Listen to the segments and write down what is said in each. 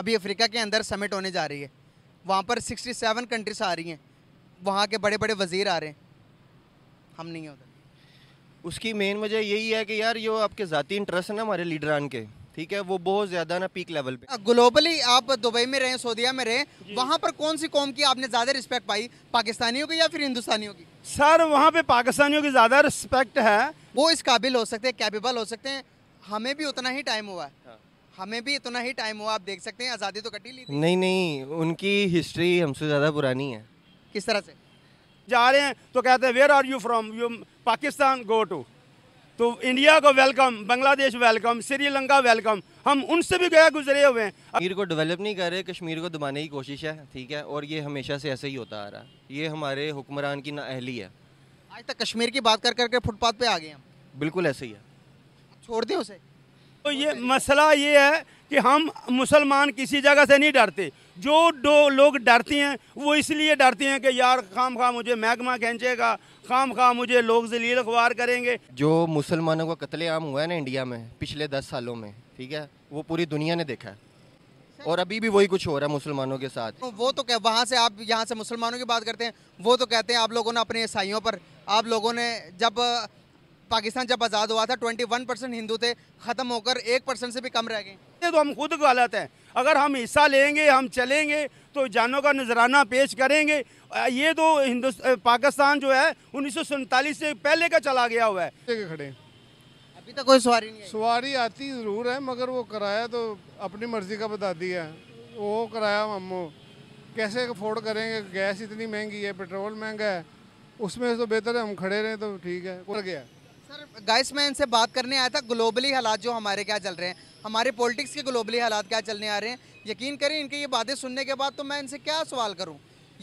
अभी अफ्रीका के अंदर समिट होने जा रही है वहाँ पर 67 कंट्रीज आ रही हैं वहाँ के बड़े बड़े वज़ीर आ रहे हैं हम नहीं हैं उधर उसकी मेन वजह यही है कि यार जो आपके ज़ाती इंटरेस्ट है ना हमारे लीडरान के ठीक है वो बहुत ज़्यादा ना पीक लेवल पे ग्लोबली हाँ, आप दुबई में रहें सऊदीया में रहें वहाँ पर कौन सी कौम की आपने ज़्यादा रिस्पेक्ट पाई पाकिस्तानियों की या फिर हिंदुस्तानियों की सर वहाँ पे पाकिस्तानियों की ज़्यादा रिस्पेक्ट है वो इस काबिल हो सकते हैं कैपेबल हो सकते हैं हमें भी उतना ही टाइम हुआ है हाँ। हमें भी इतना ही टाइम हुआ आप देख सकते हैं आज़ादी तो कटी ली थी नहीं नहीं उनकी हिस्ट्री हमसे ज़्यादा पुरानी है किस तरह से जा रहे हैं तो कहते हैं where are you from you Pakistan go to तो इंडिया को welcome Bangladesh welcome Sri Lanka welcome हम उनसे भी गया गुजरे हुए हैं कश्मीर को डेवलप नहीं कर रहे कश्मीर को दबाने की कोशिश है ठीक है और ये हमेशा से ऐसे ही होता आ रहा है ये हमारे हुक्मरान की नाअहली है आज तक कश्मीर की बात कर करके फुटपाथ पे आ गए हम बिल्कुल ऐसे ही है छोड़ दें उसे तो ये मसला ये है कि हम मुसलमान किसी जगह से नहीं डरते जो दो लोग डरती हैं वो इसलिए डरती हैं कि यार खाम खा मुझे महकमा खींचेगा खाम खा मुझे लोग जलील अखबार करेंगे जो मुसलमानों का कत्लेआम हुआ है ना इंडिया में पिछले दस सालों में ठीक है वो पूरी दुनिया ने देखा है और अभी भी वही कुछ हो रहा है मुसलमानों के साथ तो वो तो क्या वहाँ से आप यहाँ से मुसलमानों की बात करते हैं वो तो कहते हैं आप लोगों ने अपने ईसाइयों पर आप लोगों ने जब पाकिस्तान जब आज़ाद हुआ था 21 परसेंट हिंदू थे ख़त्म होकर एक परसेंट से भी कम रह गए ये तो हम खुद गलत हैं अगर हम हिस्सा लेंगे हम चलेंगे तो जानों का नजराना पेश करेंगे ये तो पाकिस्तान जो है उन्नीस से पहले का चला गया हुआ है खड़े अभी तक कोई सवारी नहीं सवारी आती ज़रूर है मगर वो किराया तो अपनी मर्जी का बता दिया वो किराया हम कैसे अफोर्ड करेंगे गैस इतनी महंगी है पेट्रोल महंगा है उसमें तो बेहतर है हम खड़े रहें तो ठीक है गया सर गाइस मैं इनसे बात करने आया था ग्लोबली हालात जो हमारे क्या चल रहे हैं हमारे पॉलिटिक्स के ग्लोबली हालात क्या चलने आ रहे हैं यकीन करें इनकी ये बातें सुनने के बाद तो मैं इनसे क्या सवाल करूँ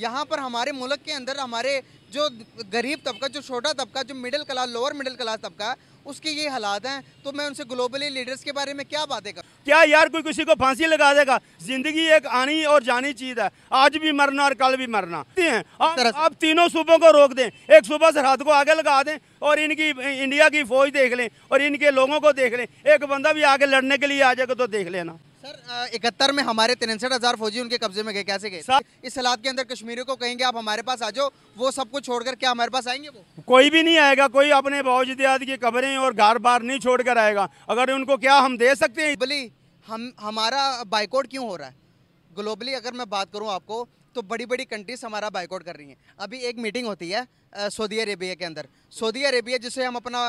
यहाँ पर हमारे मुल्क के अंदर हमारे जो गरीब तबका जो छोटा तबका जो middle class lower middle class तबका उसके ये हालात हैं तो मैं उनसे ग्लोबली लीडर्स के बारे में क्या बातें कर क्या यार कोई किसी को फांसी लगा देगा जिंदगी एक आनी और जानी चीज है आज भी मरना और कल भी मरना है आप, तीनों सूबों को रोक दें एक सुबह सरहद को आगे लगा दें और इनकी इंडिया की फौज देख लें और इनके लोगों को देख लें एक बंदा भी आगे लड़ने के लिए आ जाएगा तो देख लेना सर इकहत्तर में हमारे तिरसठ हज़ार फौजी उनके कब्जे में गए कैसे गए सर इस सलाद के अंदर कश्मीरियों को कहेंगे आप हमारे पास आ जाओ वो सब कुछ छोड़कर क्या हमारे पास आएंगे वो कोई भी नहीं आएगा कोई अपने बावजूद की कब्रें और घर बार नहीं छोड़कर आएगा अगर उनको क्या हम दे सकते हैं बोली हम हमारा बाइकआउट क्यों हो रहा है ग्लोबली अगर मैं बात करूँ आपको तो बड़ी बड़ी कंट्रीज हमारा बाइकआउट कर रही हैं अभी एक मीटिंग होती है सऊदी अरेबिया के अंदर सऊदी अरेबिया जिसे हम अपना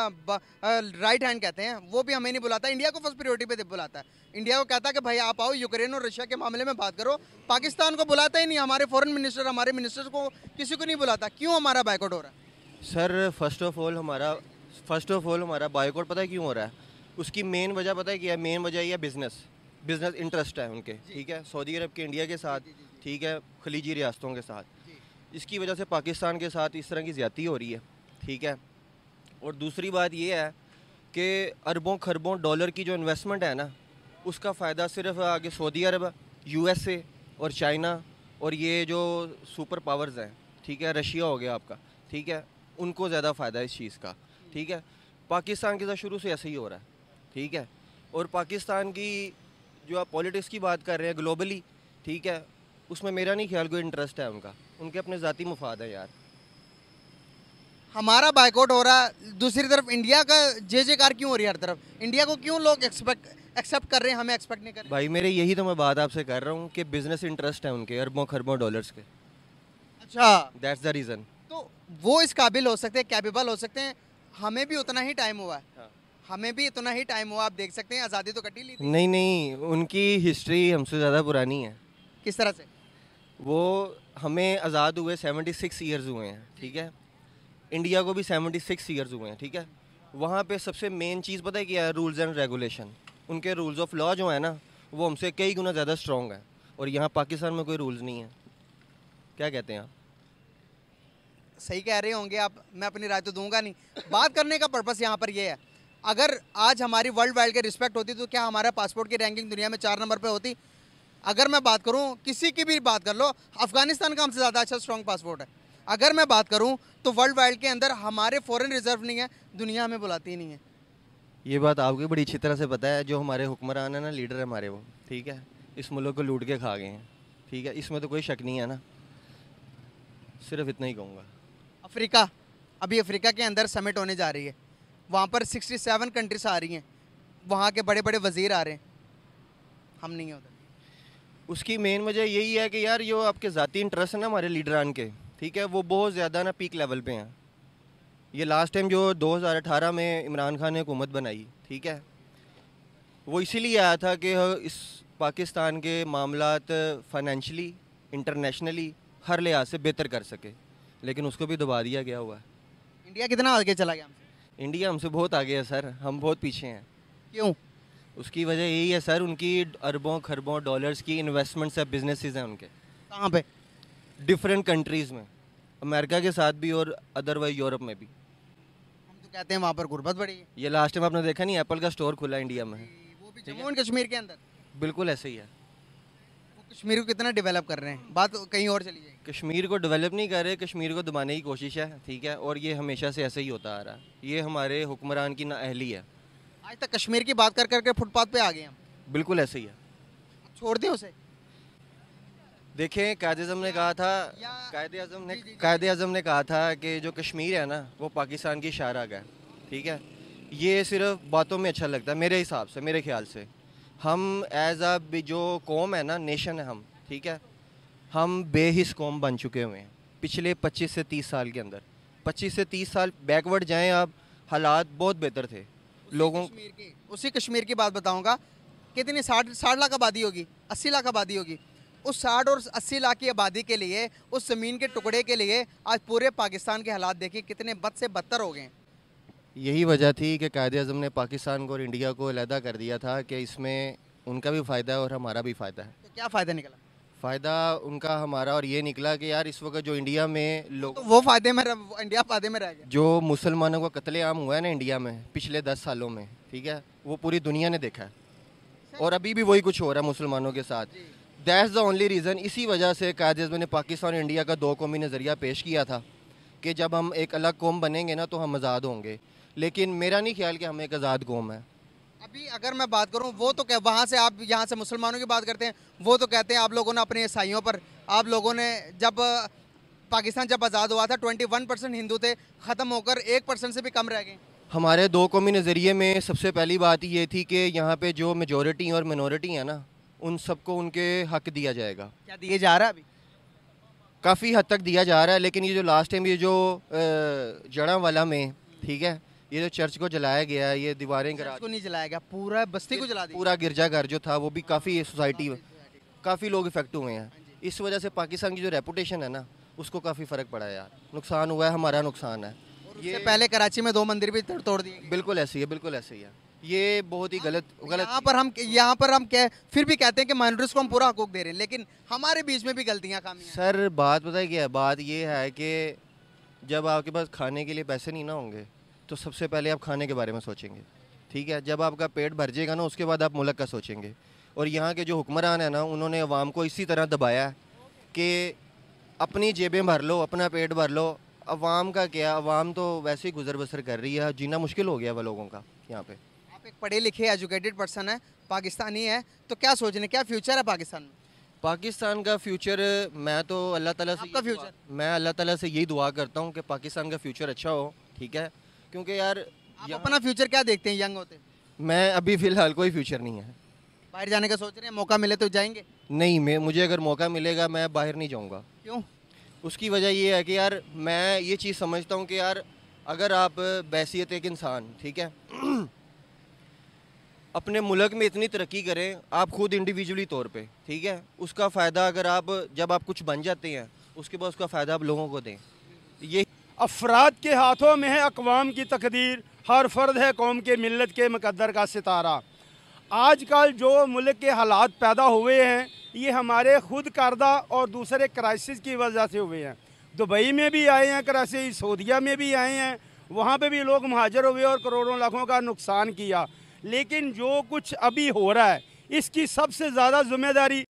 राइट हैंड कहते हैं वो भी हमें नहीं बुलाता इंडिया को फर्स्ट प्रियोरिटी पे बुलाता है इंडिया को कहता है कि भाई आप आओ यूक्रेन और रशिया के मामले में बात करो पाकिस्तान को बुलाता ही नहीं हमारे फॉरन मिनिस्टर हमारे मिनिस्टर को किसी को नहीं बुलाता क्यों हमारा बाइकआउट हो रहा है सर फर्स्ट ऑफ ऑल हमारा फर्स्ट ऑफ ऑल हमारा बाइकआउट पता है क्यों हो रहा है उसकी मेन वजह पता है क्या है मेन वजह यह बिज़नेस बिज़नेस इंटरेस्ट है उनके ठीक है सऊदी अरब के इंडिया के साथ ठीक है खलीजी रियासतों के साथ इसकी वजह से पाकिस्तान के साथ इस तरह की ज़्यादा हो रही है ठीक है और दूसरी बात यह है कि अरबों खरबों डॉलर की जो इन्वेस्टमेंट है ना उसका फ़ायदा सिर्फ आगे सऊदी अरब ए और चाइना और ये जो सुपर पावर्स हैं ठीक है रशिया हो गया आपका ठीक है उनको ज़्यादा फ़ायदा है इस चीज़ का ठीक है पाकिस्तान के साथ शुरू से ऐसे ही हो रहा है ठीक है और पाकिस्तान की जो आप पॉलिटिक्स की बात कर रहे हैं ग्लोबली ठीक है उसमें मेरा नहीं ख्याल कोई इंटरेस्ट है उनका उनके अपने ज़ाती मुफाद है यार हमारा बाइकआउट हो रहा है दूसरी तरफ इंडिया का जे जे कार क्यों हो रही है हर तरफ इंडिया को क्यों लोग एक्सपेक्ट एक्सेप्ट कर रहे हैं हमें एक्सपेक्ट नहीं कर रहे भाई मेरे यही तो मैं बात आपसे कर रहा हूँ कि बिजनेस इंटरेस्ट है उनके अरबों खरबों डॉलर्स के अच्छा दैट्स द रीज़न तो वो इस काबिल हो सकते हैं कैपेबल हो सकते हैं हमें भी उतना ही टाइम हुआ है हाँ। हमें भी इतना ही टाइम हुआ आप देख सकते हैं आज़ादी तो कटी ली थी। नहीं नहीं उनकी हिस्ट्री हमसे ज़्यादा पुरानी है किस तरह से वो हमें आज़ाद हुए 76 सिक्स ईयर्स हुए हैं ठीक है इंडिया को भी 76 सिक्स ईयर्स हुए हैं ठीक है वहाँ पे सबसे मेन चीज़ पता है क्या है रूल्स एंड रेगुलेशन उनके रूल्स ऑफ लॉ जो है ना वो हमसे कई गुना ज़्यादा स्ट्रॉन्ग है और यहाँ पाकिस्तान में कोई रूल्स नहीं है क्या कहते हैं आप सही कह रहे होंगे आप मैं अपनी राय तो दूंगा नहीं बात करने का पर्पस यहाँ पर यह है अगर आज हमारी वर्ल्ड वाइड के रिस्पेक्ट होती तो क्या हमारा पासपोर्ट की रैंकिंग दुनिया में चार नंबर पर होती अगर मैं बात करूँ किसी की भी बात कर लो अफगानिस्तान का हमसे ज़्यादा अच्छा स्ट्रॉन्ग पासपोर्ट है अगर मैं बात करूं तो वर्ल्ड वाइड के अंदर हमारे फॉरेन रिजर्व नहीं है दुनिया हमें बुलाती नहीं है ये बात आपको बड़ी अच्छी तरह से पता है जो हमारे हुक्मरान है ना लीडर है हमारे वो ठीक है इस मुल्क को लूट के खा गए हैं ठीक है इसमें तो कोई शक नहीं है ना सिर्फ इतना ही कहूँगा अफ्रीका अभी अफ्रीका के अंदर समिट होने जा रही है वहाँ पर 67 कंट्रीज आ रही हैं वहाँ के बड़े बड़े वज़ीर आ रहे हैं हम नहीं हैं उधर उसकी मेन वजह यही है कि यार जो आपके ज़ाती इंटरेस्ट है ना हमारे लीडरान के ठीक है वो बहुत ज़्यादा ना पीक लेवल पे हैं ये लास्ट टाइम जो 2018 में इमरान खान ने हुकूमत बनाई ठीक है वो इसीलिए आया था कि हाँ, इस पाकिस्तान के मामला फाइनेंशली इंटरनेशनली हर लिहाज से बेहतर कर सके लेकिन उसको भी दबा दिया गया हुआ है इंडिया कितना आगे चला गया हमसे इंडिया हमसे बहुत आगे है सर हम बहुत पीछे हैं क्यों उसकी वजह यही है सर उनकी अरबों खरबों डॉलर्स की इन्वेस्टमेंट्स है बिजनेसिस हैं उनके कहाँ पे डिफरेंट कंट्रीज़ में अमेरिका के साथ भी और अदरवाइज यूरोप में भी हम तो कहते हैं वहाँ पर गुर्बत बढ़ी है ये लास्ट टाइम आपने देखा नहीं एप्पल का स्टोर खुला इंडिया में वो भी जम्मू एंड कश्मीर के अंदर बिल्कुल ऐसे ही है कश्मीर को कितना डेवलप कर रहे हैं बात कहीं और चली जाए कश्मीर को डेवलप नहीं कर रहे कश्मीर को दबाने की कोशिश है ठीक है और ये हमेशा से ऐसे ही होता आ रहा है ये हमारे हुक्मरान की ना अहली है आज तक कश्मीर की बात कर करके फुटपाथ पे आ गए हम बिल्कुल ऐसे ही है छोड़ दें उसे देखें कायद अजम ने कहा था कायद अजम ने कायद अजम ने कहा था कि जो कश्मीर है ना वो पाकिस्तान की शाहरा है ठीक है ये सिर्फ बातों में अच्छा लगता है मेरे हिसाब से मेरे ख्याल से हम एज अ जो कौम है ना नेशन है हम ठीक है हम बेहिस कौम बन चुके हुए हैं पिछले 25 से 30 साल के अंदर 25 से 30 साल बैकवर्ड जाएं आप हालात बहुत बेहतर थे लोगों उसी कश्मीर की बात बताऊँगा कितनी साठ साठ लाख आबादी होगी अस्सी लाख आबादी होगी उस साठ और अस्सी लाख की आबादी के लिए उस ज़मीन के टुकड़े के लिए आज पूरे पाकिस्तान के हालात देखिए कितने बद से बदतर हो गए यही वजह थी कि कायद अजम ने पाकिस्तान को और इंडिया को अलहदा कर दिया था कि इसमें उनका भी फ़ायदा है और हमारा भी फ़ायदा है तो क्या फ़ायदा निकला फ़ायदा उनका हमारा और ये निकला कि यार इस वक्त जो इंडिया में लोग तो वो फायदे में इंडिया फायदे में रह गया जो मुसलमानों का कत्ले आम हुआ है ना इंडिया में पिछले दस सालों में ठीक है वो पूरी दुनिया ने देखा है और अभी भी वही कुछ हो रहा है मुसलमानों के साथ दैट द ओनली रीज़न इसी वजह से कायद ने पाकिस्तान और इंडिया का दो कौमी नज़रिया पेश किया था कि जब हम एक अलग कौम बनेंगे ना तो हम आज़ाद होंगे लेकिन मेरा नहीं ख्याल कि हम एक आज़ाद कौम है अभी अगर मैं बात करूँ वो तो क्या वहाँ से आप यहाँ से मुसलमानों की बात करते हैं वो तो कहते हैं आप लोगों ने अपने ईसाइयों पर आप लोगों ने जब पाकिस्तान जब आज़ाद हुआ था 21 परसेंट हिंदू थे ख़त्म होकर एक परसेंट से भी कम रह गए हमारे दो कौमी नज़रिए में सबसे पहली बात ये थी कि यहाँ पे जो मेजोरिटी और मिनोरिटी है ना उन सबको उनके हक दिया जाएगा क्या दिए जा रहा है अभी काफ़ी हद तक दिया जा रहा है लेकिन ये जो लास्ट टाइम ये जो जड़ा वाला में ठीक है ये जो चर्च को जलाया गया है ये दीवारें को नहीं जलाया गया पूरा बस्ती को जला दिया पूरा गिरजाघर जो था वो भी काफ़ी सोसाइटी काफ़ी लोग इफेक्ट हुए हैं हाँ इस वजह से पाकिस्तान की जो रेपुटेशन है ना उसको काफ़ी फ़र्क पड़ा यार नुकसान हुआ है हमारा नुकसान है ये पहले कराची में दो मंदिर भी तोड़ दिए बिल्कुल ही है बिल्कुल ऐसे ही है ये बहुत ही हाँ, गलत तो गलत यहाँ पर हम यहाँ पर हम कह फिर भी कहते हैं कि माइनॉरिटीज़ को हम पूरा हकूक दे रहे हैं लेकिन हमारे बीच में भी गलतियाँ काम सर बात बताइए क्या है बात ये है कि जब आपके पास खाने के लिए पैसे नहीं ना होंगे तो सबसे पहले आप खाने के बारे में सोचेंगे ठीक है जब आपका पेट भर जाएगा ना उसके बाद आप मुल्क का सोचेंगे और यहाँ के जो हुक्मरान है ना उन्होंने अवाम को इसी तरह दबाया है कि अपनी जेबें भर लो अपना पेट भर लो अवाम का क्या अवाम तो वैसे ही गुजर बसर कर रही है जीना मुश्किल हो गया वह लोगों का यहाँ पे आप एक पढ़े लिखे एजुकेटेड पर्सन है पाकिस्तानी है तो क्या सोच रहे हैं क्या फ्यूचर है पाकिस्तान में पाकिस्तान का फ्यूचर मैं तो अल्लाह ताला से फ्यूचर मैं अल्लाह ताला से यही दुआ करता हूँ कि पाकिस्तान का फ्यूचर अच्छा हो ठीक है क्योंकि यार आप अपना फ्यूचर क्या देखते हैं यंग होते मैं अभी फ़िलहाल कोई फ्यूचर नहीं है बाहर जाने का सोच रहे हैं मौका मिले तो जाएंगे नहीं मैं मुझे अगर मौका मिलेगा मैं बाहर नहीं जाऊँगा क्यों उसकी वजह ये है कि यार मैं ये चीज़ समझता हूँ कि यार अगर आप बैसीत एक इंसान ठीक है अपने मुल्क में इतनी तरक्की करें आप खुद इंडिविजुअली तौर पे ठीक है उसका फ़ायदा अगर आप जब आप कुछ बन जाते हैं उसके बाद उसका फ़ायदा आप लोगों को दें ये अफराद के हाथों में है अकवाम की तकदीर हर फर्द है कौम के मिलत के मुकदर का सितारा आज कल जो मुल्क के हालात पैदा हुए हैं ये हमारे खुद करदा और दूसरे क्राइसिस की वजह से हुए हैं दुबई में भी आए हैं क्राइसिस सऊदिया में भी आए हैं वहाँ पे भी लोग महाजर हुए और करोड़ों लाखों का नुकसान किया लेकिन जो कुछ अभी हो रहा है इसकी सबसे ज़्यादा जिम्मेदारी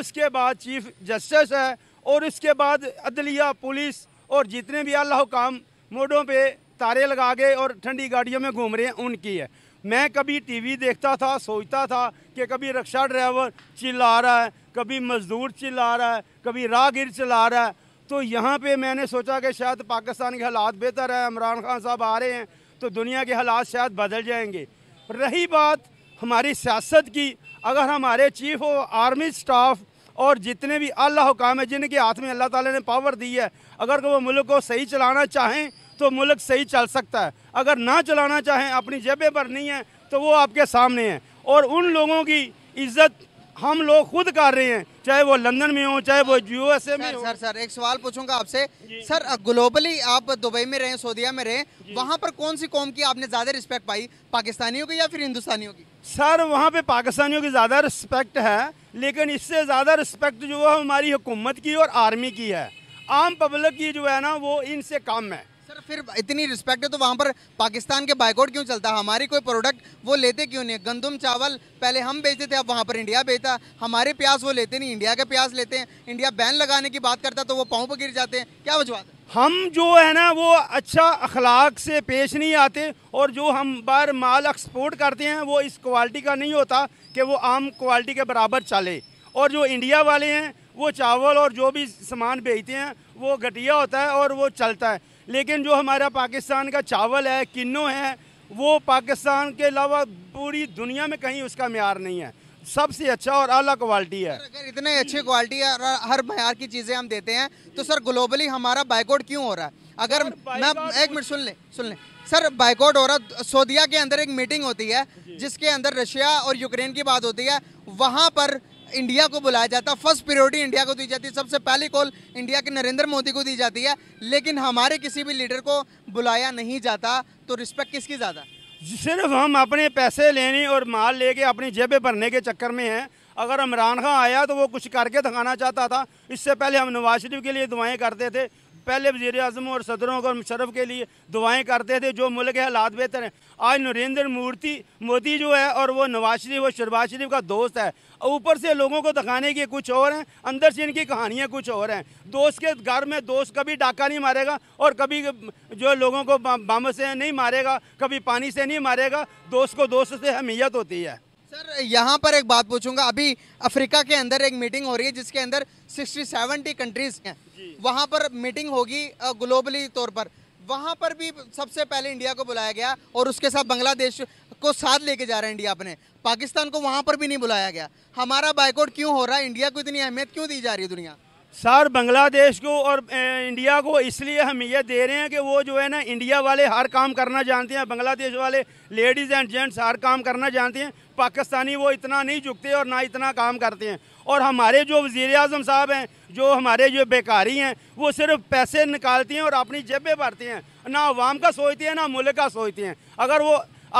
उसके बाद चीफ जस्टिस है और इसके बाद अदलिया पुलिस और जितने भी अल्लाह काम मोडों पे तारे लगा के और ठंडी गाड़ियों में घूम रहे हैं उनकी है मैं कभी टीवी देखता था सोचता था कि कभी रक्षा ड्राइवर चिल्ला रहा है कभी मज़दूर चिल्ला रहा है कभी राहगीर चिल्ला रहा है तो यहाँ पे मैंने सोचा कि शायद पाकिस्तान के हालात बेहतर है इमरान खान साहब आ रहे हैं तो दुनिया के हालात शायद बदल जाएंगे रही बात हमारी सियासत की अगर हमारे चीफ ऑफ आर्मी स्टाफ और जितने भी अल्लाह हुकाम है जिनके हाथ में अल्लाह ताला ने पावर दी है अगर वो मुल्क को सही चलाना चाहें तो मुल्क सही चल सकता है अगर ना चलाना चाहें अपनी जेबें पर नहीं है तो वो आपके सामने है और उन लोगों की इज्जत हम लोग खुद कर रहे हैं चाहे वो लंदन में हो चाहे वो यू एस ए में हो सर सर एक सवाल पूछूंगा आपसे सर ग्लोबली आप दुबई में रहें सऊदीया में रहें वहाँ पर कौन सी कौम की आपने ज़्यादा रिस्पेक्ट पाई पाकिस्तानियों की या फिर हिंदुस्तानियों की सर वहाँ पे पाकिस्तानियों की ज़्यादा रिस्पेक्ट है लेकिन इससे ज़्यादा रिस्पेक्ट जो है हमारी हुकूमत की और आर्मी की है आम पब्लिक की जो है ना वो इनसे कम है सर फिर इतनी रिस्पेक्ट है तो वहाँ पर पाकिस्तान के बाइकआउट क्यों चलता है हमारी कोई प्रोडक्ट वो लेते क्यों नहीं गंदम चावल पहले हम बेचते थे अब वहाँ पर इंडिया बेचता हमारे प्याज वो लेते नहीं इंडिया के प्याज लेते हैं इंडिया बैन लगाने की बात करता तो वो पाँव पर गिर जाते हैं क्या वजह है हम जो है ना वो अच्छा अखलाक से पेश नहीं आते और जो हम बार माल एक्सपोर्ट करते हैं वो इस क्वालिटी का नहीं होता कि वो आम क्वालिटी के बराबर चले और जो इंडिया वाले हैं वो चावल और जो भी सामान बेचते हैं वो घटिया होता है और वो चलता है लेकिन जो हमारा पाकिस्तान का चावल है किन्नो है वो पाकिस्तान के अलावा पूरी दुनिया में कहीं उसका मैार नहीं है सबसे अच्छा और अलग क्वालिटी है अगर इतने अच्छे क्वालिटी और हर मैार की चीज़ें हम देते हैं तो सर ग्लोबली हमारा बाइकआउट क्यों हो रहा है अगर मैं एक मिनट सुन लें सुन लें सर बाइकआउट हो रहा सोदिया के अंदर एक मीटिंग होती है जिसके अंदर रशिया और यूक्रेन की बात होती है वहाँ पर इंडिया को बुलाया जाता है फर्स्ट प्रियोरिटी इंडिया को दी जाती है सबसे पहली कॉल इंडिया के नरेंद्र मोदी को दी जाती है लेकिन हमारे किसी भी लीडर को बुलाया नहीं जाता तो रिस्पेक्ट किसकी ज़्यादा सिर्फ हम अपने पैसे लेने और माल लेके अपनी जेबें भरने के चक्कर में हैं अगर इमरान खान आया तो वो कुछ करके दिखाना चाहता था इससे पहले हम नवाज शरीफ के लिए दुआएं करते थे पहले वजीर अजम और सदरों और मुशरफ के लिए दुआएं करते थे जो मुल्क के हालात बेहतर हैं आज नरेंद्र मूर्ति मोदी जो है और वो नवाज शरीफ और शहबाज शरीफ का दोस्त है ऊपर से लोगों को दिखाने की कुछ और हैं अंदर से इनकी कहानियाँ कुछ और हैं दोस्त के घर में दोस्त कभी डाका नहीं मारेगा और कभी जो लोगों को बम से नहीं मारेगा कभी पानी से नहीं मारेगा दोस्त को दोस्त से अहमियत होती है सर यहाँ पर एक बात पूछूंगा अभी अफ्रीका के अंदर एक मीटिंग हो रही है जिसके अंदर सिक्सटी सेवेंटी कंट्रीज हैं वहाँ पर मीटिंग होगी ग्लोबली तौर पर वहाँ पर भी सबसे पहले इंडिया को बुलाया गया और उसके साथ बांग्लादेश को साथ लेके जा रहा है इंडिया अपने पाकिस्तान को वहाँ पर भी नहीं बुलाया गया हमारा बाइकआउट क्यों हो रहा है इंडिया को इतनी अहमियत क्यों दी जा रही है दुनिया सर बांग्लादेश को और इंडिया को इसलिए हम ये दे रहे हैं कि वो जो है ना इंडिया वाले हर काम करना जानते हैं बांग्लादेश वाले लेडीज़ एंड जेंट्स हर काम करना जानते हैं पाकिस्तानी वो इतना नहीं झुकते और ना इतना काम करते हैं और हमारे जो वज़ी अजम साहब हैं जो हमारे जो बेकारी हैं वो सिर्फ पैसे निकालते हैं और अपनी जेबें भरते हैं ना आवाम का सोचते हैं ना मुल्क का सोचते हैं अगर वो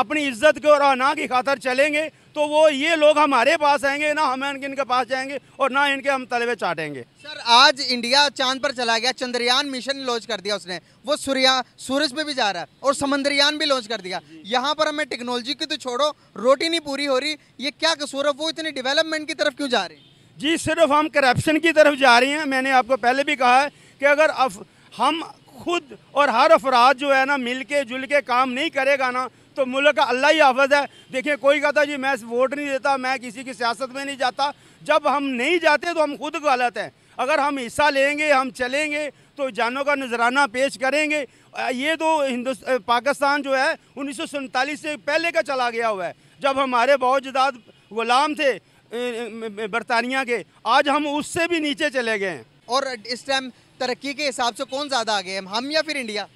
अपनी इज्जत के और अना की खातर चलेंगे तो वो ये लोग हमारे पास आएंगे ना हम इनके इनके पास जाएंगे और ना इनके हम तलवे चाटेंगे सर आज इंडिया चांद पर चला गया चंद्रयान मिशन लॉन्च कर दिया उसने वो सूर्या सूरज पे भी जा रहा है और समंदरयान भी लॉन्च कर दिया यहाँ पर हमें टेक्नोलॉजी की तो छोड़ो रोटी नहीं पूरी हो रही ये क्या कसूर है वो इतनी डिवेलपमेंट की तरफ क्यों जा रही जी सिर्फ हम करप्शन की तरफ जा रही हैं मैंने आपको पहले भी कहा है कि अगर हम खुद और हर अफराद जो है ना मिल के जुल के काम नहीं करेगा ना तो मुल्क का अल्लाह ही हाफज है देखिए कोई कहता जी मैं वोट नहीं देता मैं किसी की सियासत में नहीं जाता जब हम नहीं जाते तो हम खुद गलत हैं अगर हम हिस्सा लेंगे हम चलेंगे तो जानों का नजराना पेश करेंगे ये तो पाकिस्तान जो है उन्नीस से पहले का चला गया हुआ है जब हमारे बाजदाद गुलाम थे बरतानिया के आज हम उससे भी नीचे चले गए हैं और इस टाइम तरक्की के हिसाब से कौन ज़्यादा आगे गए हम या फिर इंडिया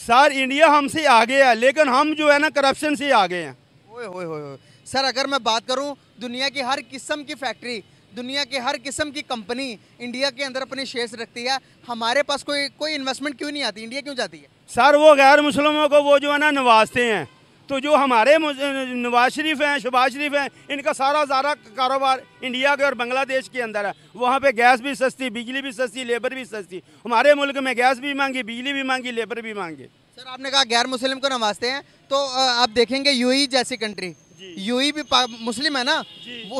सर इंडिया हमसे आगे है लेकिन हम जो है ना करप्शन से आगे हैं ओए होए होए सर अगर मैं बात करूं दुनिया की हर किस्म की फैक्ट्री दुनिया की हर किस्म की कंपनी इंडिया के अंदर अपने शेयर्स रखती है हमारे पास कोई कोई इन्वेस्टमेंट क्यों नहीं आती इंडिया क्यों जाती है सर वो गैर मुस्लिमों को वो जो है ना नवाजते हैं तो जो हमारे नवाज शरीफ हैं शबाज शरीफ हैं इनका सारा सारा कारोबार इंडिया के और बांग्लादेश के अंदर है वहाँ पे गैस भी सस्ती बिजली भी सस्ती लेबर भी सस्ती हमारे मुल्क में गैस भी मांगी बिजली भी मांगी लेबर भी मांगी सर आपने कहा गैर मुस्लिम को नवाजते हैं तो आप देखेंगे यू जैसी कंट्री यूई भी मुस्लिम है ना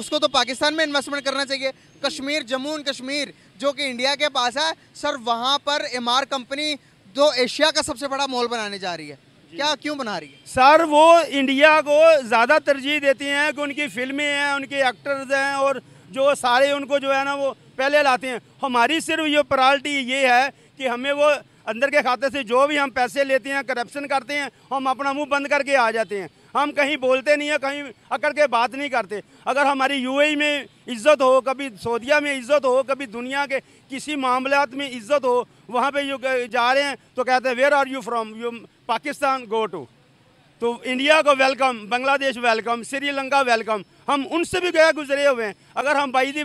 उसको तो पाकिस्तान में इन्वेस्टमेंट करना चाहिए कश्मीर जम्मू एंड कश्मीर जो कि इंडिया के पास है सर वहाँ पर एम कंपनी जो एशिया का सबसे बड़ा मॉल बनाने जा रही है क्या क्यों बना रही है सर वो इंडिया को ज़्यादा तरजीह देती हैं कि उनकी फिल्में हैं उनके एक्टर्स हैं और जो सारे उनको जो है ना वो पहले लाते हैं हमारी सिर्फ ये प्राल्टी ये है कि हमें वो अंदर के खाते से जो भी हम पैसे लेते हैं करप्शन करते हैं हम अपना मुंह बंद करके आ जाते हैं हम कहीं बोलते नहीं हैं कहीं अकड़ के बात नहीं करते अगर हमारी यूएई में इज्जत हो कभी सऊदीया में इज्जत हो कभी दुनिया के किसी मामलात में इज्जत हो वहाँ पे जा रहे हैं तो कहते हैं where are you from you Pakistan go to तो इंडिया को welcome Bangladesh welcome Sri Lanka welcome हम उनसे भी गए गुजरे हुए हैं अगर हम बाई दी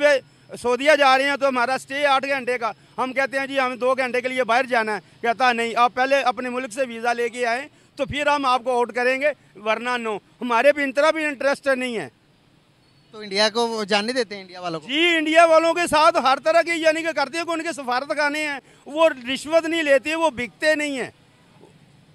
सऊदिया जा रहे हैं तो हमारा स्टे आठ घंटे का हम कहते हैं जी हमें दो घंटे के लिए बाहर जाना है कहता नहीं आप पहले अपने मुल्क से वीज़ा लेके आएँ तो फिर हम आपको आउट करेंगे वरना नो हमारे भी इतना भी इंटरेस्ट नहीं है तो इंडिया को जाने देते हैं इंडिया वालों को जी इंडिया वालों के साथ हर तरह की यानी कि करते हैं कि उनके सफारत खाने हैं वो रिश्वत नहीं लेते वो बिकते नहीं हैं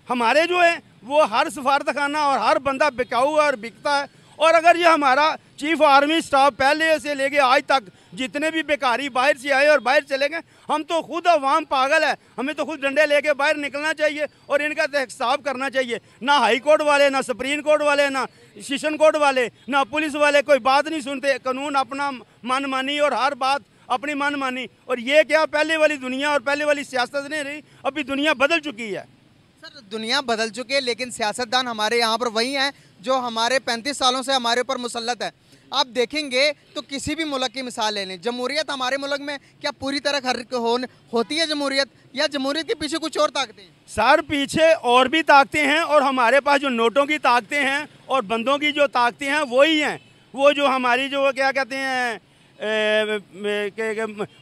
हमारे जो है वो हर सफारतखाना और हर बंदा बिकाऊ और बिकता है और अगर ये हमारा चीफ आर्मी स्टाफ पहले से लेके आज तक जितने भी बेकारी बाहर से आए और बाहर चले गए हम तो खुद अवाम पागल है हमें तो खुद डंडे लेके बाहर निकलना चाहिए और इनका तहसाब करना चाहिए ना हाई कोर्ट वाले ना सुप्रीम कोर्ट वाले ना सेशन कोर्ट वाले ना पुलिस वाले कोई बात नहीं सुनते कानून अपना मनमानी और हर बात अपनी मनमानी और ये क्या पहले वाली दुनिया और पहले वाली सियासत नहीं रही अभी दुनिया बदल चुकी है सर दुनिया बदल चुकी है लेकिन सियासतदान हमारे यहाँ पर वही हैं जो हमारे पैंतीस सालों से हमारे ऊपर मुसलत है आप देखेंगे तो किसी भी मुल्क की मिसाल ले लें जमहूरियत हमारे मुल्क में क्या पूरी तरह हर हो, होती है जमहूरियत या जमहूरियत के पीछे कुछ और ताकतें सर पीछे और भी ताकतें हैं और हमारे पास जो नोटों की ताकतें हैं और बंदों की जो ताकतें हैं वही हैं वो जो हमारी जो क्या कहते हैं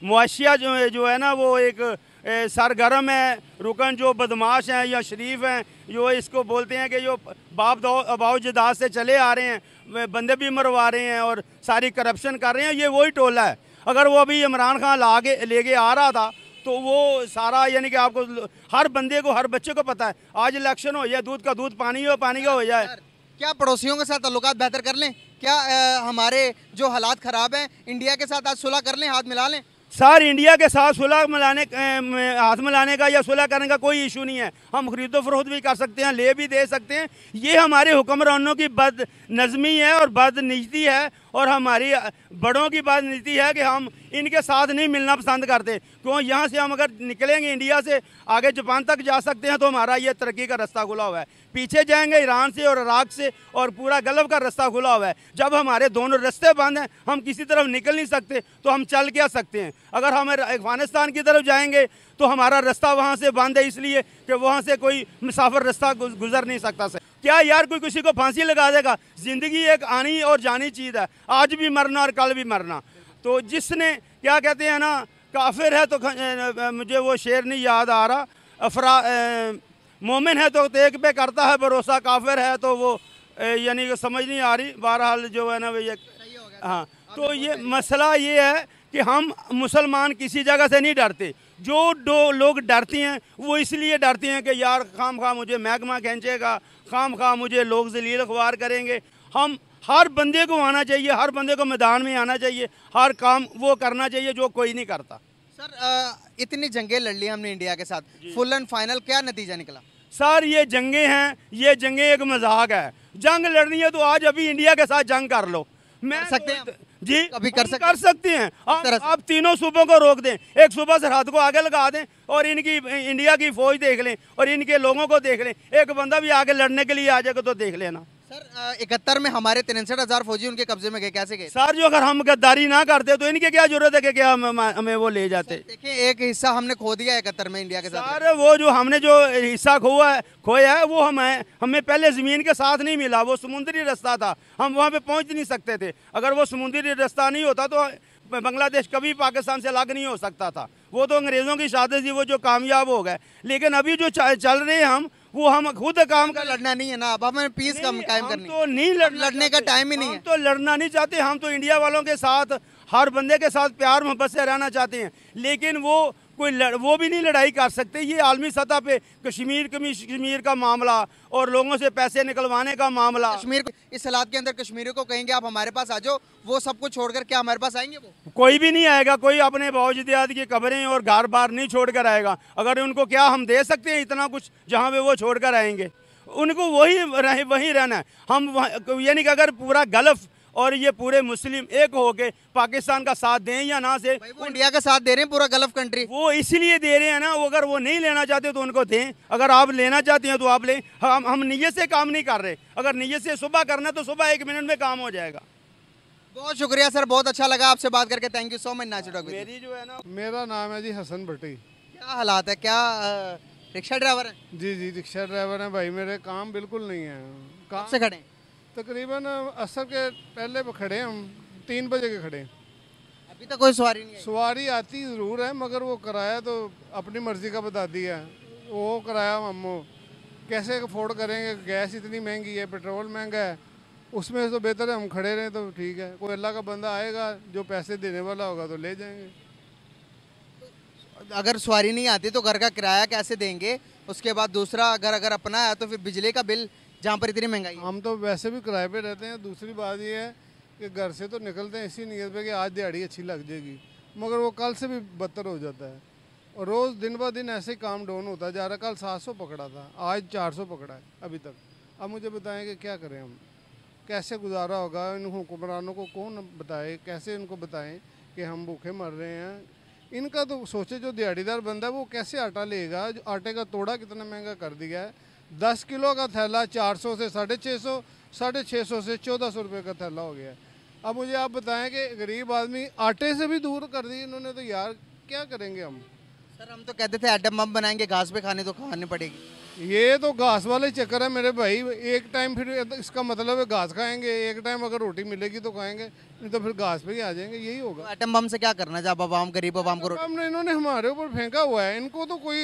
मुआशिया जो है जो है ना वो एक सरगर्म है रुकन जो बदमाश हैं या शरीफ हैं जो इसको बोलते हैं कि जो बाप दो अबाव जदाद से चले आ रहे हैं बंदे भी मरवा रहे हैं और सारी करप्शन कर रहे हैं ये वही टोला है अगर वो अभी इमरान खान ला के ले के आ रहा था तो वो सारा यानी कि आपको हर बंदे को हर बच्चे को पता है आज इलेक्शन हो जाए दूध का दूध पानी हो पानी का हो जाए क्या पड़ोसियों के साथ तल्लुत बेहतर कर लें क्या आ, हमारे जो हालात ख़राब हैं इंडिया के साथ आज सुलह कर लें हाथ मिला लें सार इंडिया के साथ सुलह मिलाने हाथ मिलाने का या सुलह करने का कोई इशू नहीं है हम खरीदो फरोद भी कर सकते हैं ले भी दे सकते हैं ये हमारे हुक्मरानों की बदनज़मी है और बदनीति है और हमारी बड़ों की बात नीति है कि हम इनके साथ नहीं मिलना पसंद करते क्यों यहाँ से हम अगर निकलेंगे इंडिया से आगे जापान तक जा सकते हैं तो हमारा ये तरक्की का रास्ता खुला हुआ है पीछे जाएंगे ईरान से और इराक से और पूरा गलब का रास्ता खुला हुआ है जब हमारे दोनों रास्ते बंद हैं हम किसी तरफ निकल नहीं सकते तो हम चल क्या सकते हैं अगर हम अफगानिस्तान की तरफ जाएंगे तो हमारा रास्ता वहाँ से बंद है इसलिए कि वहाँ से कोई मुसाफर रास्ता गुजर नहीं सकता सर क्या यार कोई किसी को फांसी लगा देगा ज़िंदगी एक आनी और जानी चीज़ है आज भी मरना और कल भी मरना तो जिसने क्या कहते हैं ना काफिर है तो मुझे वो शेर नहीं याद आ रहा अफरा मोमिन है तो तेग पे करता है भरोसा काफिर है तो वो यानी कि समझ नहीं आ रही बहरहाल जो है ना ये हाँ तो ये मसला ये है कि हम मुसलमान किसी जगह से नहीं डरते जो दो लोग डरती हैं वो इसलिए डरती हैं कि यार खाम खा मुझे महकमा खींचेगा खाम खा मुझे लोग जलील अखबार करेंगे हम हर बंदे को आना चाहिए हर बंदे को मैदान में आना चाहिए हर काम वो करना चाहिए जो कोई नहीं करता सर आ, इतनी जंगे लड़ ली हमने इंडिया के साथ फुल एंड फाइनल क्या नतीजा निकला सर ये जंगे हैं ये जंगे एक मजाक है जंग लड़नी है तो आज अभी इंडिया के साथ जंग कर लो मैं सकते तो, जी कभी कर सकते कर सकती हैं आप, आप तीनों सूबों को रोक दें एक से सरहद को आगे लगा दें और इनकी इंडिया की फौज देख लें और इनके लोगों को देख लें एक बंदा भी आगे लड़ने के लिए आ जाएगा तो देख लेना सर इकहत्तर में हमारे तिरसठ हजार फौजी उनके कब्जे में गए कैसे गए सर जो अगर हम गद्दारी ना करते तो इनके क्या जरूरत है कि क्या हम हमें वो ले जाते देखिए एक हिस्सा हमने खो दिया इकहत्तर में इंडिया के साथ सर वो जो हमने जो हिस्सा खोआ है खोया है वो हम है हमें पहले ज़मीन के साथ नहीं मिला वो समुद्री रास्ता था हम वहाँ पर पहुँच नहीं सकते थे अगर वो समुद्री रास्ता नहीं होता तो बांग्लादेश कभी पाकिस्तान से अलग नहीं हो सकता था वो तो अंग्रेज़ों की शादी थी वो जो कामयाब हो गए लेकिन अभी जो चल रहे हैं हम वो हम खुद काम का लड़ना नहीं है ना अब हमें पीस का कायम करनी तो नहीं लड़ना लड़ने का टाइम ही नहीं है तो लड़ना नहीं चाहते हम तो इंडिया वालों के साथ हर बंदे के साथ प्यार मोहब्बत से रहना चाहते हैं लेकिन वो कोई लड़, वो भी नहीं लड़ाई कर सकते ये आलमी सतह पे कश्मीर कश्मीर का मामला और लोगों से पैसे निकलवाने का मामला कश्मीर इस हालात के अंदर कश्मीरियों को कहेंगे आप हमारे पास आ जाओ वो सब कुछ छोड़कर क्या हमारे पास आएंगे वो कोई भी नहीं आएगा कोई अपने बावजदियात की कबरें और घर बार नहीं छोड़ कर आएगा अगर उनको क्या हम दे सकते हैं इतना कुछ जहाँ पे वो छोड़ कर आएंगे उनको वही रह, वहीं रहना है हम यानी कि अगर पूरा गल्फ और ये पूरे मुस्लिम एक हो के पाकिस्तान का साथ दें या ना से वो इंडिया का साथ दे रहे हैं पूरा गल्फ कंट्री वो इसलिए दे रहे हैं ना वो अगर वो नहीं लेना चाहते तो उनको दें अगर आप लेना चाहते हैं तो आप लें हम हम नीयत से काम नहीं कर रहे अगर नीयत से सुबह करना तो सुबह एक मिनट में काम हो जाएगा बहुत शुक्रिया सर बहुत अच्छा लगा आपसे बात करके थैंक यू सो मच नाच मेरी जो है ना मेरा नाम है जी हसन भट्टी क्या हालात है क्या रिक्शा ड्राइवर है जी जी रिक्शा ड्राइवर है भाई मेरे काम बिल्कुल नहीं है कहाँ से खड़े तकरीबन असर के पहले खड़े हम तीन बजे के खड़े हैं अभी तक कोई सवारी नहीं सवारी आती ज़रूर है मगर वो किराया तो अपनी मर्ज़ी का बता दिया वो किराया हम कैसे अफोर्ड करेंगे गैस इतनी महंगी है पेट्रोल महंगा है उसमें तो बेहतर है हम खड़े रहें तो ठीक है कोई अल्लाह का बंदा आएगा जो पैसे देने वाला होगा तो ले जाएंगे तो अगर सवारी नहीं आती तो घर का किराया कैसे देंगे उसके बाद दूसरा अगर अगर अपना है तो फिर बिजली का बिल जहाँ पर इतनी महंगाई हम तो वैसे भी किराए पे रहते हैं दूसरी बात ये है कि घर से तो निकलते हैं इसी नीयत पे कि आज दिहाड़ी अच्छी लग जाएगी मगर वो कल से भी बदतर हो जाता है और रोज़ दिन ब दिन ऐसे ही काम डाउन होता जा रहा कल सात सौ पकड़ा था आज चार सौ पकड़ा है अभी तक अब मुझे बताएं कि क्या करें हम कैसे गुजारा होगा इन हुक्मरानों को कौन बताए कैसे इनको बताएं कि हम भूखे मर रहे हैं इनका तो सोचे जो दिहाड़ीदार बंदा है वो कैसे आटा लेगा जो आटे का तोड़ा कितना महंगा कर दिया है दस किलो का थैला चार सौ से साढ़े छः सौ साढ़े छः सौ से चौदह सौ रुपये का थैला हो गया अब मुझे आप बताएं कि गरीब आदमी आटे से भी दूर कर दी इन्होंने तो यार क्या करेंगे हम सर हम तो कहते थे आटा मम बनाएंगे घास पे खाने तो खानी पड़ेगी ये तो घास वाले चक्कर है मेरे भाई एक टाइम फिर तो इसका मतलब है घास खाएंगे एक टाइम अगर रोटी मिलेगी तो खाएंगे नहीं तो फिर घास पे ही आ जाएंगे यही होगा आइटम तो बम से क्या करना जब आवाम गरीब आवाम को हमने इन्होंने हमारे ऊपर फेंका हुआ है इनको तो कोई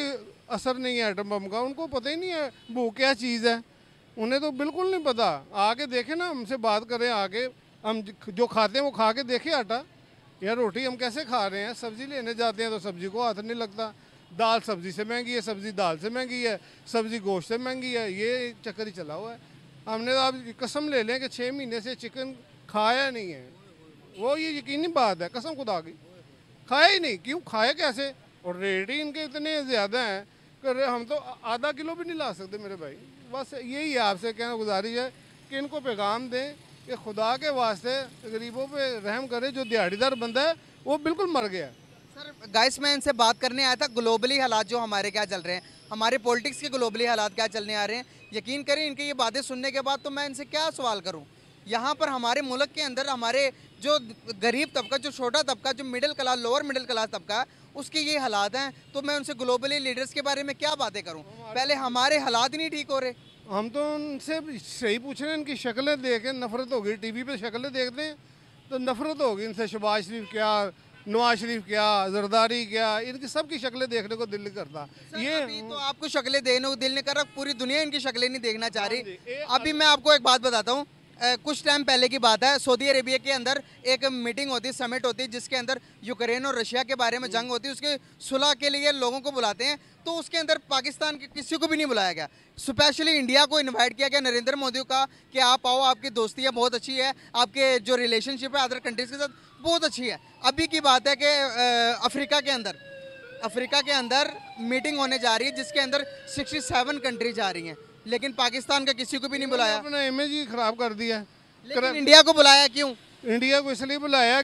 असर नहीं है आइटम बम का उनको पता ही नहीं है वो क्या चीज़ है उन्हें तो बिल्कुल नहीं पता आके देखे ना हमसे बात करें आके हम जो खाते हैं वो खा के देखे आटा यार रोटी हम कैसे खा रहे हैं सब्जी लेने जाते हैं तो सब्जी को हाथ नहीं लगता दाल सब्जी से महंगी है सब्जी दाल से महंगी है सब्जी गोश्त से महंगी है ये चक्कर ही चला हुआ है हमने तो आप कसम ले लें कि छः महीने से चिकन खाया नहीं है वो ये यकीनी बात है कसम खुदा की खाया ही नहीं क्यों खाया कैसे और रेट ही इनके इतने ज़्यादा हैं कि हम तो आधा किलो भी नहीं ला सकते मेरे भाई बस यही है आपसे कहना गुजारिश है कि इनको पैगाम दें कि खुदा के वास्ते गरीबों पे रहम करें जो दिहाड़ीदार बंदा है वो बिल्कुल मर गया है सर गाइस मैं इनसे बात करने आया था ग्लोबली हालात जो हमारे क्या चल रहे हैं हमारे पॉलिटिक्स के ग्लोबली हालात क्या चलने आ रहे हैं यकीन करें इनकी ये बातें सुनने के बाद तो मैं इनसे क्या सवाल करूं यहाँ पर हमारे मुल्क के अंदर हमारे जो गरीब तबका जो छोटा तबका जो middle class lower middle class तबका उसके ये हालात हैं तो मैं उनसे ग्लोबली लीडर्स के बारे में क्या बातें करूँ पहले हमारे हालात ही नहीं ठीक हो रहे हम तो उनसे सही पूछ रहे हैं इनकी शक्लें देखें नफरत होगी टीवी पे शक्लें देखते हैं तो नफरत होगी इनसे शबाज शरीफ क्या नवाज शरीफ क्या जरदारी क्या इनकी सबकी शक्लें देखने को दिल करता ये तो आपको शक्लें देखने को दिल नहीं कर रहा पूरी दुनिया इनकी शक्लें नहीं देखना चाह रही हाँ अभी मैं आपको एक बात बताता हूँ कुछ टाइम पहले की बात है सऊदी अरेबिया के अंदर एक मीटिंग होती है समिट होती है जिसके अंदर यूक्रेन और रशिया के बारे में जंग होती है उसके सुलह के लिए लोगों को बुलाते हैं तो उसके अंदर पाकिस्तान के किसी को भी नहीं बुलाया गया स्पेशली इंडिया को इनवाइट किया गया नरेंद्र मोदी का कि आप आओ आपकी दोस्ती है बहुत अच्छी है आपके जो रिलेशनशिप है अदर कंट्रीज़ के साथ बहुत अच्छी है अभी की बात है कि अफ्रीका के अंदर अफ्रीका के अंदर मीटिंग होने जा रही है जिसके अंदर 67 कंट्रीज आ रही हैं लेकिन पाकिस्तान का किसी को भी नहीं बुलाया अपना इमेज ही खराब कर दिया लेकिन इंडिया को बुलाया क्यों इंडिया को इसलिए बुलाया